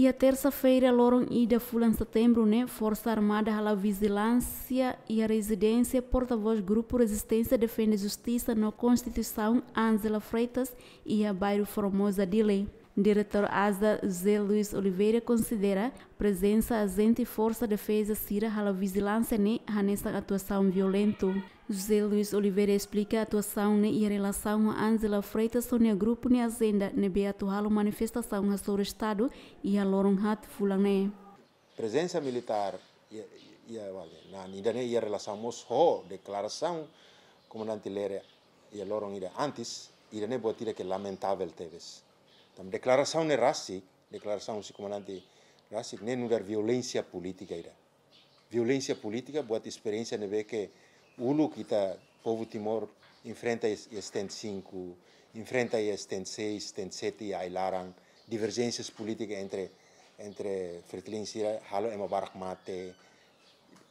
E a terça-feira, Loron ida em setembro, né? Força Armada à vigilância e a residência, porta-voz Grupo Resistência Defende Justiça na Constituição, Ângela Freitas e a Bairro Formosa de Lei. Diretor ASA Zé Luiz Oliveira considera presença agente Força Defesa Cira Hala Vigilância nessa atuação violento. José Luiz Oliveira explica a atuação e a relação com Angela Freitas sobre o grupo a agenda de Beato Halo manifestação sobre o Estado e a Loron Hat Fulané. Presença militar e, não. e, na a relação mosho declaração comandante Lere e a Loron antes, e a Nebotira que lamentável teves. Então, declaração de Rassik, declaração do comandante Rassik, nem é violência política irá. Violência política, boa experiência de ver que o que está povo Timor enfrenta este 5, enfrenta este 6, este 7 e ailaran divergências políticas entre entre Fertilin Sira, Halo e Mate,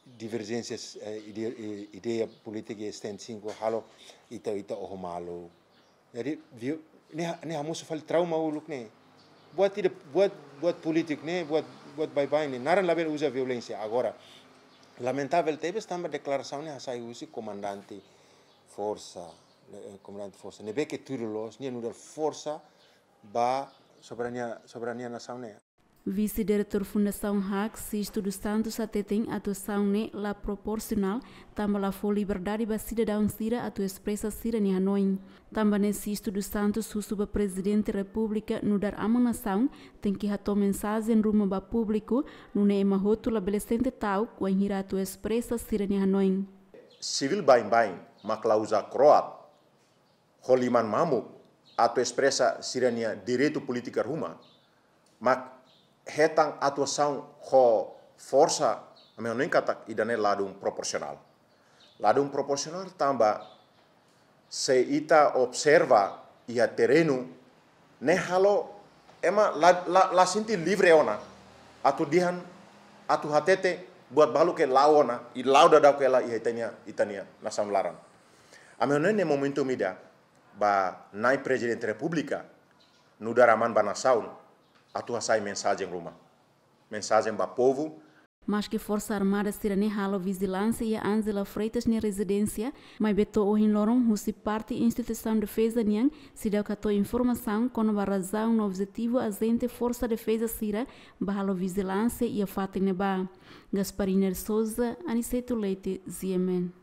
divergências, eh, eh, ideia política este 5, Halo e Ita Ita Ohomalo. Jadi ini ini hamus soal trauma uluk nih, Buat tidak buat buat politik nih, buat buat bye bye nih. Naran laben usa violensi agora. Lamentável teve esta declaração ne hasai usi forsa, força, eh, forsa. Nih Ne beke turulos, nih nudal forsa ba soberania soberania nação Vice-diretor Fundação RAC, Sisto dos Santos, até tem atuação nela proporcional, também a for liberdade da cidadão a tua expressa Cira em Hanoi. Também Sisto dos Santos, o sub-presidente da República, no dar amanação, tem que ratou mensagem rumo ao público, no neema roto labelecente tal, com a tua expressa Cira em Hanoi. Civil bain bain, uma clausa croata, holiman mamu, a tua expressa Cira direito política rumo, mas hetang atuação ho força amen no katak idane ladung proporsional, ladung proporsional tamba se ita observa ia terenu ne halo ema la, la, la sinti livre ona atu dihan atu hatete buat balu ke laona i lau dadau ke la ia itania itania nasam laran amen ne momentum ida ba nai presidente republika nudaraman banasaun A tua sai mensagem ruma. Mensagem para o povo. Mas que Força Armada Sirene Halo Vigilância e Ângela Freitas na residência, mas beto o Hinloron se parte Instituição de Defesa Nian, se deu tua informação com a razão no objetivo gente Força Defesa Sira, Bahalo Vigilância e a Fatineba. Gaspariner Souza, Aniceto Leite, Ziemen.